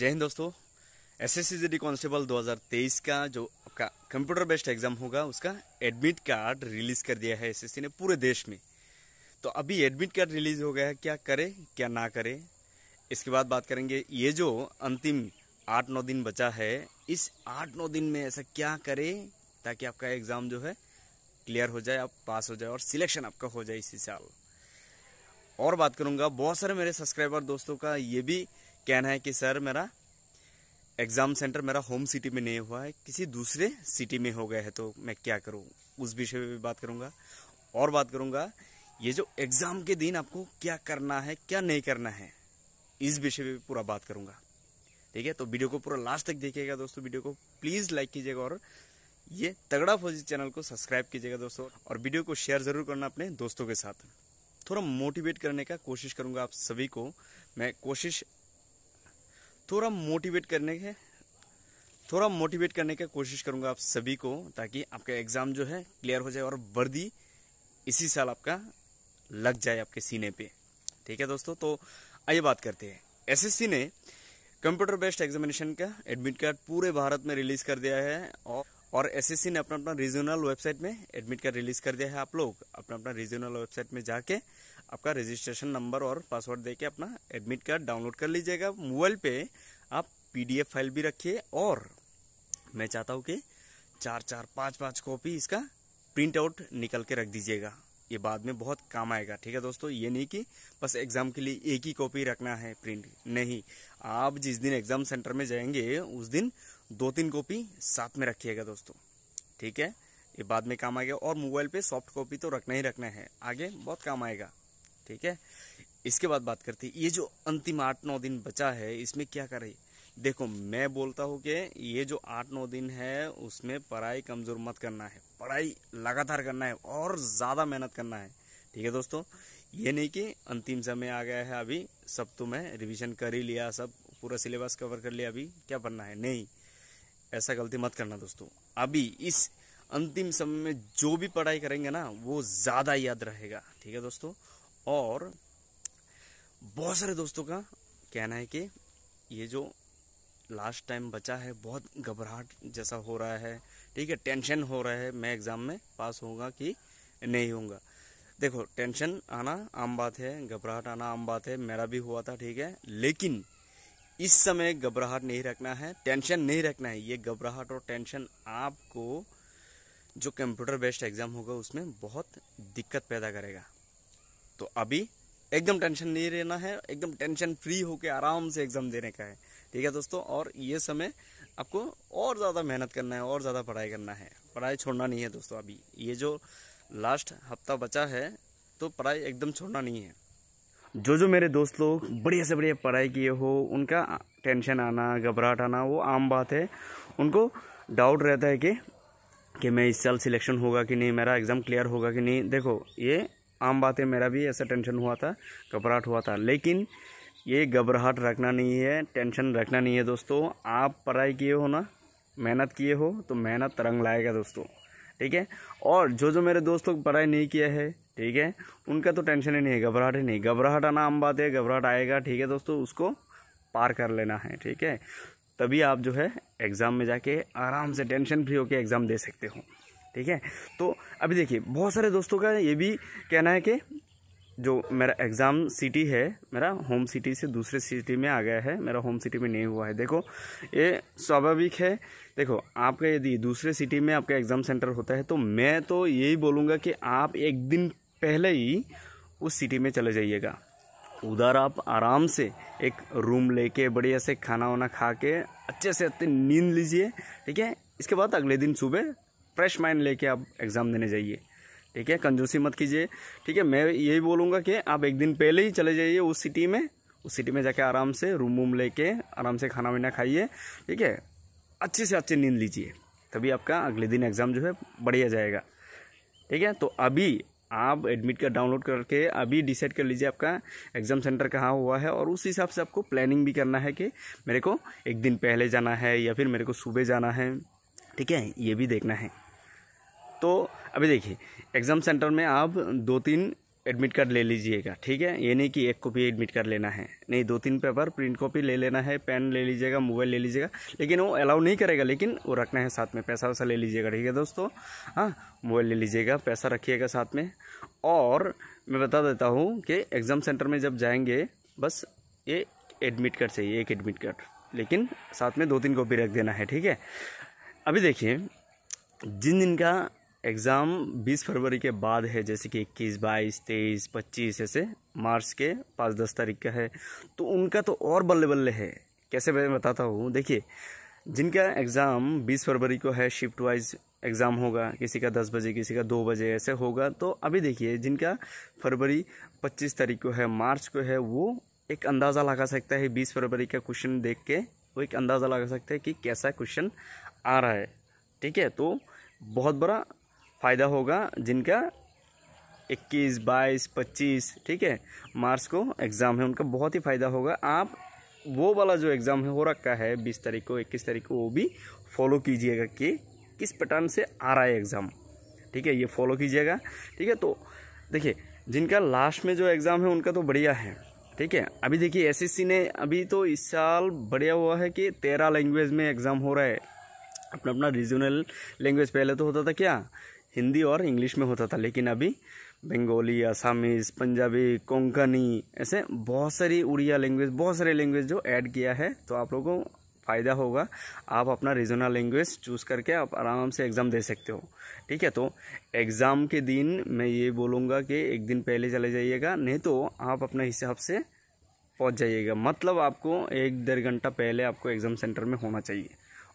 जय हिंद दोस्तों S S सी constable 2023 का जो आपका कंप्यूटर बेस्ड एग्जाम होगा उसका एडमिट कार्ड रिलीज कर दिया है एसएससी ने पूरे देश में तो अभी एडमिट कार्ड रिलीज हो गया है क्या करें क्या ना करें इसके बाद बात करेंगे ये जो अंतिम आठ नौ दिन बचा है इस आठ नौ दिन में ऐसा क्या करें ताकि आपका एग्ज़ाम जो है क्लियर हो जाए आप पास हो जाए और सिलेक्शन आपका हो जाए इसी साल और बात करूंगा बहुत सारे मेरे सब्सक्राइबर दोस्तों का ये भी कहना है कि सर मेरा एग्ज़ाम सेंटर मेरा होम सिटी में नहीं हुआ है किसी दूसरे सिटी में हो गए हैं तो मैं क्या करूँ उस विषय पर भी बात करूँगा और बात करूँगा ये जो एग्ज़ाम के दिन आपको क्या करना है क्या नहीं करना है इस विषय पर भी पूरा बात करूँगा ठीक है तो वीडियो को पूरा लास्ट तक देखिएगा दोस्तों वीडियो को प्लीज़ लाइक कीजिएगा और ये तगड़ा फौजी चैनल को सब्सक्राइब कीजिएगा दोस्तों और वीडियो को शेयर ज़रूर करना अपने दोस्तों के साथ थोड़ा मोटिवेट करने का कोशिश करूँगा आप सभी को मैं कोशिश थोड़ा मोटिवेट करने के थोड़ा मोटिवेट करने की कोशिश करूंगा आप सभी को ताकि आपका एग्ज़ाम जो है क्लियर हो जाए और वर्दी इसी साल आपका लग जाए आपके सीने पे ठीक है दोस्तों तो आइए बात करते हैं एसएससी ने कंप्यूटर बेस्ड एग्जामिनेशन का एडमिट कार्ड पूरे भारत में रिलीज कर दिया है और और एसएससी ने अपना अपना रीजनल वेबसाइट में एडमिट कार्ड रिलीज कर दिया है आप लोग अपना अपना रीजनल वेबसाइट में जाके आपका रजिस्ट्रेशन नंबर और पासवर्ड देके अपना एडमिट कार्ड डाउनलोड कर लीजिएगा मोबाइल पे आप पीडीएफ फाइल भी रखिए और मैं चाहता हूँ कि चार चार पाँच पाँच कॉपी इसका प्रिंट आउट निकल के रख दीजिएगा ये बाद में बहुत काम आएगा ठीक है दोस्तों ये नहीं कि बस एग्ज़ाम के लिए एक ही कॉपी रखना है प्रिंट नहीं आप जिस दिन एग्ज़ाम सेंटर में जाएंगे उस दिन दो तीन कॉपी साथ में रखिएगा दोस्तों ठीक है ये बाद में काम आएगा और मोबाइल पे सॉफ्ट कॉपी तो रखना ही रखना है आगे बहुत काम आएगा ठीक है इसके बाद बात करते हैं ये जो अंतिम आठ नौ दिन बचा है इसमें क्या करें देखो मैं बोलता हूँ कि ये जो आठ नौ दिन है उसमें पढ़ाई कमज़ोर मत करना है पढ़ाई लगातार करना है और ज़्यादा मेहनत करना है ठीक है दोस्तों ये नहीं कि अंतिम समय आ गया है अभी सब तो मैं रिविज़न कर ही लिया सब पूरा सिलेबस कवर कर लिया अभी क्या पढ़ना है नहीं ऐसा गलती मत करना दोस्तों अभी इस अंतिम समय में जो भी पढ़ाई करेंगे ना वो ज़्यादा याद रहेगा ठीक है दोस्तों और बहुत सारे दोस्तों का कहना है कि ये जो लास्ट टाइम बचा है बहुत घबराहट जैसा हो रहा है ठीक है टेंशन हो रहा है मैं एग्ज़ाम में पास होगा कि नहीं होगा देखो टेंशन आना आम बात है घबराहट आना आम बात है मेरा भी हुआ था ठीक है लेकिन इस समय घबराहट नहीं रखना है टेंशन नहीं रखना है ये घबराहट और टेंशन आपको जो कंप्यूटर बेस्ड एग्ज़ाम होगा उसमें बहुत दिक्कत पैदा करेगा तो अभी एकदम टेंशन नहीं रहना है एकदम टेंशन फ्री होकर आराम से एग्ज़ाम देने का है ठीक है दोस्तों और ये समय आपको और ज़्यादा मेहनत करना है और ज़्यादा पढ़ाई करना है पढ़ाई छोड़ना नहीं है दोस्तों अभी ये जो लास्ट हफ्ता बचा है तो पढ़ाई एकदम छोड़ना नहीं है जो जो मेरे दोस्त लोग बढ़िया से बढ़िया पढ़ाई किए हो उनका टेंशन आना घबराहट आना वो आम बात है उनको डाउट रहता है कि कि मैं इस साल सिलेक्शन होगा कि नहीं मेरा एग्ज़ाम क्लियर होगा कि नहीं देखो ये आम बात है मेरा भी ऐसा टेंशन हुआ था घबराहट हुआ था लेकिन ये घबराहट रखना नहीं है टेंशन रखना नहीं है दोस्तों आप पढ़ाई किए हो ना मेहनत किए हो तो मेहनत रंग लाएगा दोस्तों ठीक है और जो जो मेरे दोस्तों को पढ़ाई नहीं किया है ठीक है उनका तो टेंशन ही नहीं है घबराहट ही नहीं घबराहट आना आम बात है घबराहट आएगा ठीक है दोस्तों उसको पार कर लेना है ठीक है तभी आप जो है एग्ज़ाम में जाके आराम से टेंशन फ्री होकर एग्ज़ाम दे सकते हो ठीक है तो अभी देखिए बहुत सारे दोस्तों का ये भी कहना है कि जो मेरा एग्ज़ाम सिटी है मेरा होम सिटी से दूसरे सिटी में आ गया है मेरा होम सिटी में नहीं हुआ है देखो ये स्वाभाविक है देखो आपका यदि दूसरे सिटी में आपका एग्ज़ाम सेंटर होता है तो मैं तो यही बोलूँगा कि आप एक दिन पहले ही उस सिटी में चले जाइएगा उधर आप आराम से एक रूम लेके बढ़िया से खाना वाना खा के अच्छे से अच्छे नींद लीजिए ठीक है इसके बाद अगले दिन सुबह फ्रेश माइंड लेके आप एग्ज़ाम देने जाइए ठीक है कंजूसी मत कीजिए ठीक है मैं यही बोलूँगा कि आप एक दिन पहले ही चले जाइए उस सिटी में उस सिटी में जाके आराम से रूम वूम लेके आराम से खाना वीना खाइए ठीक है अच्छे से अच्छी नींद लीजिए तभी आपका अगले दिन एग्ज़ाम जो है बढ़िया जाएगा ठीक है तो अभी आप एडमिट कार्ड डाउनलोड करके अभी डिसाइड कर लीजिए आपका एग्ज़ाम सेंटर कहाँ हुआ है और उस हिसाब से आपको प्लानिंग भी करना है कि मेरे को एक दिन पहले जाना है या फिर मेरे को सुबह जाना है ठीक है ये भी देखना है तो अभी देखिए एग्ज़ाम सेंटर में आप दो तीन एडमिट कार्ड ले लीजिएगा ठीक है ये नहीं कि एक कॉपी एडमिट कार्ड लेना है नहीं दो तीन पेपर प्रिंट कॉपी ले लेना है पेन ले लीजिएगा मोबाइल ले लीजिएगा लेकिन वो अलाउ नहीं करेगा लेकिन वो रखना है साथ में पैसा वैसा ले लीजिएगा ठीक है दोस्तों हाँ मोबाइल ले लीजिएगा पैसा रखिएगा साथ में और मैं बता देता हूँ कि एग्ज़ाम सेंटर में जब जाएंगे बस ये एडमिट कार्ड चाहिए एक एडमिट कार्ड लेकिन साथ में दो तीन कॉपी रख देना है ठीक है अभी देखिए जिन दिन का एग्ज़ाम 20 फरवरी के बाद है जैसे कि 21, 22, 23, 25 ऐसे मार्च के पाँच दस तारीख का है तो उनका तो और बल्ले बल्ले है कैसे मैं बताता हूँ देखिए जिनका एग्ज़ाम 20 फरवरी को है शिफ्ट वाइज एग्ज़ाम होगा किसी का 10 बजे किसी का 2 बजे ऐसे होगा तो अभी देखिए जिनका फरवरी 25 तारीख को है मार्च को है वो एक अंदाज़ा लगा सकता है 20 फरवरी का क्वेश्चन देख के वो एक अंदाज़ा लगा सकते हैं कि कैसा क्वेश्चन आ रहा है ठीक है तो बहुत बड़ा फ़ायदा होगा जिनका 21, 22, 25 ठीक है मार्च को एग्ज़ाम है उनका बहुत ही फ़ायदा होगा आप वो वाला जो एग्ज़ाम है हो रखा है 20 तारीख को 21 तारीख को वो भी फॉलो कीजिएगा कि किस पैटर्न से आ रहा है एग्ज़ाम ठीक है ये फॉलो कीजिएगा ठीक है तो देखिए जिनका लास्ट में जो एग्ज़ाम है उनका तो बढ़िया है ठीक है अभी देखिए एसएससी ने अभी तो इस साल बढ़िया हुआ है कि तेरह लैंग्वेज में एग्ज़ाम हो रहा है अपना अपना रीजनल लैंग्वेज पहले तो होता था क्या हिंदी और इंग्लिश में होता था लेकिन अभी बंगाली आसामीज पंजाबी कोंकणी ऐसे बहुत सारी उड़िया लैंग्वेज बहुत सारे लैंग्वेज जो ऐड किया है तो आप लोगों को फ़ायदा होगा आप अपना रीजनल लैंग्वेज चूज़ करके आप आराम से एग्ज़ाम दे सकते हो ठीक है तो एग्ज़ाम के दिन मैं ये बोलूँगा कि एक दिन पहले चले जाइएगा नहीं तो आप अपने हिसाब से पहुँच जाइएगा मतलब आपको एक डेढ़ घंटा पहले आपको एग्ज़ाम सेंटर में होना चाहिए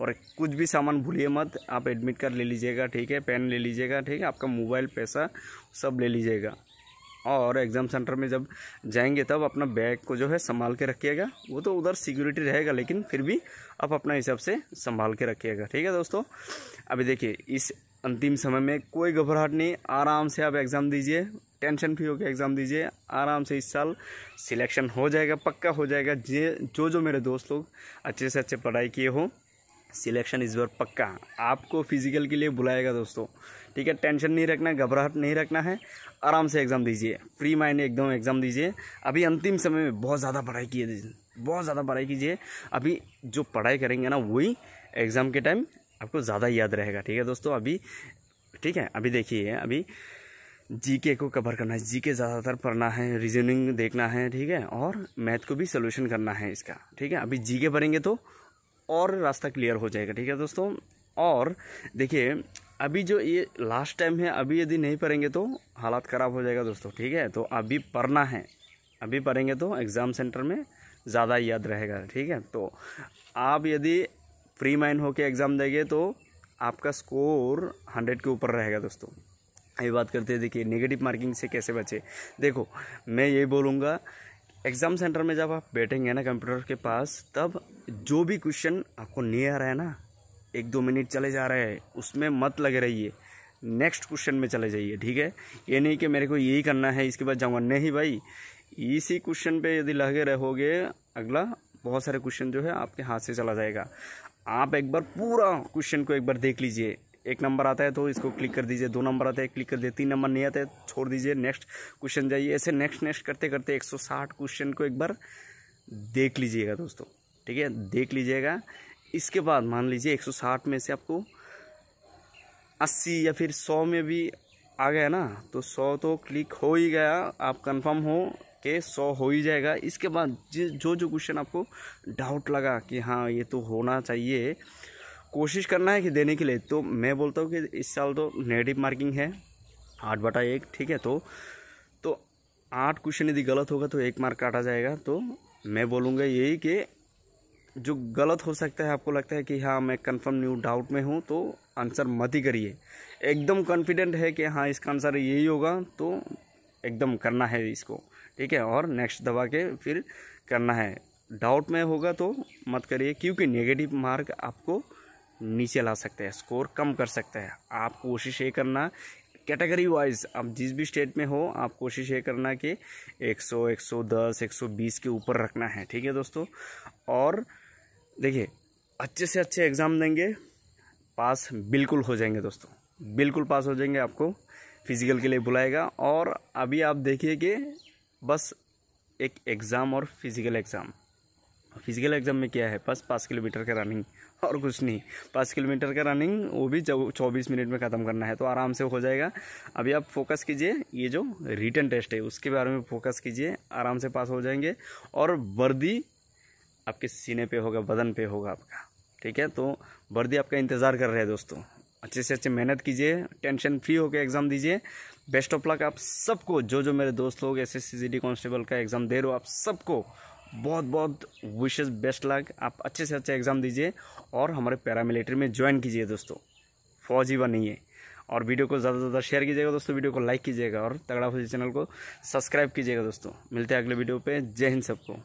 और कुछ भी सामान भूलिए मत आप एडमिट कार्ड ले लीजिएगा ठीक है पेन ले लीजिएगा ठीक है आपका मोबाइल पैसा सब ले लीजिएगा और एग्ज़ाम सेंटर में जब जाएंगे तब अपना बैग को जो है संभाल के रखिएगा वो तो उधर सिक्योरिटी रहेगा लेकिन फिर भी आप अपना हिसाब से संभाल के रखिएगा ठीक है दोस्तों अभी देखिए इस अंतिम समय में कोई घबराहट नहीं आराम से आप एग्ज़ाम दीजिए टेंशन फ्री होकर एग्ज़ाम दीजिए आराम से इस साल सिलेक्शन हो जाएगा पक्का हो जाएगा जे जो जो मेरे दोस्त लोग अच्छे से अच्छे पढ़ाई किए हों सिलेक्शन इस बार पक्का आपको फिजिकल के लिए बुलाएगा दोस्तों ठीक है टेंशन नहीं रखना घबराहट नहीं रखना है आराम से एग्ज़ाम दीजिए फ्री माइंड एकदम एग्ज़ाम दीजिए अभी अंतिम समय में बहुत ज़्यादा पढ़ाई किए बहुत ज़्यादा पढ़ाई कीजिए अभी जो पढ़ाई करेंगे ना वही एग्ज़ाम के टाइम आपको ज़्यादा याद रहेगा ठीक है दोस्तों अभी ठीक है अभी देखिए अभी जीके को कवर करना है जीके ज़्यादातर पढ़ना है रीजनिंग देखना है ठीक है और मैथ को भी सोल्यूशन करना है इसका ठीक है अभी जीके पढ़ेंगे तो और रास्ता क्लियर हो जाएगा ठीक है दोस्तों और देखिए अभी जो ये लास्ट टाइम है अभी यदि नहीं पढ़ेंगे तो हालात ख़राब हो जाएगा दोस्तों ठीक है तो अभी पढ़ना है अभी पढ़ेंगे तो एग्ज़ाम सेंटर में ज़्यादा याद रहेगा ठीक है तो आप यदि फ्री माइंड होकर एग्ज़ाम देंगे तो आपका स्कोर हंड्रेड के ऊपर रहेगा दोस्तों ये बात करते हैं देखिए नेगेटिव मार्किंग से कैसे बचे देखो मैं यही बोलूँगा एग्ज़ाम सेंटर में जब आप बैठेंगे ना कंप्यूटर के पास तब जो भी क्वेश्चन आपको नियर है ना एक दो मिनट चले जा रहे हैं उसमें मत लगे रहिए नेक्स्ट क्वेश्चन में चले जाइए ठीक है ये नहीं कि मेरे को यही करना है इसके बाद जाऊंगा नहीं भाई इसी क्वेश्चन पे यदि लगे रहोगे अगला बहुत सारे क्वेश्चन जो है आपके हाथ से चला जाएगा आप एक बार पूरा क्वेश्चन को एक बार देख लीजिए एक नंबर आता है तो इसको क्लिक कर दीजिए दो नंबर आता है क्लिक कर दीजिए तीन नंबर नहीं आता है तो छोड़ दीजिए नेक्स्ट क्वेश्चन जाइए ऐसे नेक्स्ट नेक्स्ट करते करते 160 क्वेश्चन को एक बार देख लीजिएगा दोस्तों ठीक है देख लीजिएगा इसके बाद मान लीजिए 160 में से आपको 80 या फिर 100 में भी आ गया ना तो 100 तो क्लिक हो ही गया आप कंफर्म हो के सौ हो ही जाएगा इसके बाद जो जो क्वेश्चन आपको डाउट लगा कि हाँ ये तो होना चाहिए कोशिश करना है कि देने के लिए तो मैं बोलता हूँ कि इस साल तो नेगेटिव मार्किंग है आठ बटा एक ठीक है तो तो आठ क्वेश्चन यदि गलत होगा तो एक मार्क काटा जाएगा तो मैं बोलूँगा यही कि जो गलत हो सकता है आपको लगता है कि हाँ मैं कंफर्म न्यू डाउट में हूँ तो आंसर मत ही करिए एकदम कॉन्फिडेंट है कि हाँ इसका आंसर यही होगा तो एकदम करना है इसको ठीक है और नेक्स्ट दबा के फिर करना है डाउट में होगा तो मत करिए क्योंकि नेगेटिव मार्क आपको नीचे ला सकते हैं स्कोर कम कर सकते हैं आप कोशिश ये करना कैटेगरी वाइज आप जिस भी स्टेट में हो आप कोशिश ये करना कि 100 110 120 के ऊपर रखना है ठीक है दोस्तों और देखिए अच्छे से अच्छे एग्ज़ाम देंगे पास बिल्कुल हो जाएंगे दोस्तों बिल्कुल पास हो जाएंगे आपको फिज़िकल के लिए बुलाएगा और अभी आप देखिए कि बस एक एग्ज़ाम और फिज़िकल एग्ज़ाम फिजिकल एग्ज़ाम में किया है बस पाँच किलोमीटर का रनिंग और कुछ नहीं पाँच किलोमीटर का रनिंग वो भी चौबीस मिनट में ख़त्म करना है तो आराम से हो जाएगा अभी आप फोकस कीजिए ये जो रिटर्न टेस्ट है उसके बारे में फोकस कीजिए आराम से पास हो जाएंगे और वर्दी आपके सीने पे होगा बदन पे होगा आपका ठीक है तो वर्दी आपका इंतज़ार कर रहे हैं दोस्तों अच्छे से अच्छे मेहनत कीजिए टेंशन फ्री होकर एग्ज़ाम दीजिए बेस्ट ऑफ लक आप सबको जो जो मेरे दोस्त लोग S S C G D constable का एग्ज़ाम दे रहे हो आप सबको बहुत बहुत विशेष बेस्ट लक आप अच्छे से अच्छा एग्ज़ाम दीजिए और हमारे पैरामिलिट्री में ज्वाइन कीजिए दोस्तों फौजी बनिए और वीडियो को ज़्यादा से ज़्यादा शेयर कीजिएगा दोस्तों वीडियो को लाइक कीजिएगा और तगड़ा फौजी चैनल को सब्सक्राइब कीजिएगा दोस्तों मिलते हैं अगले वीडियो पे जय हिंद सबको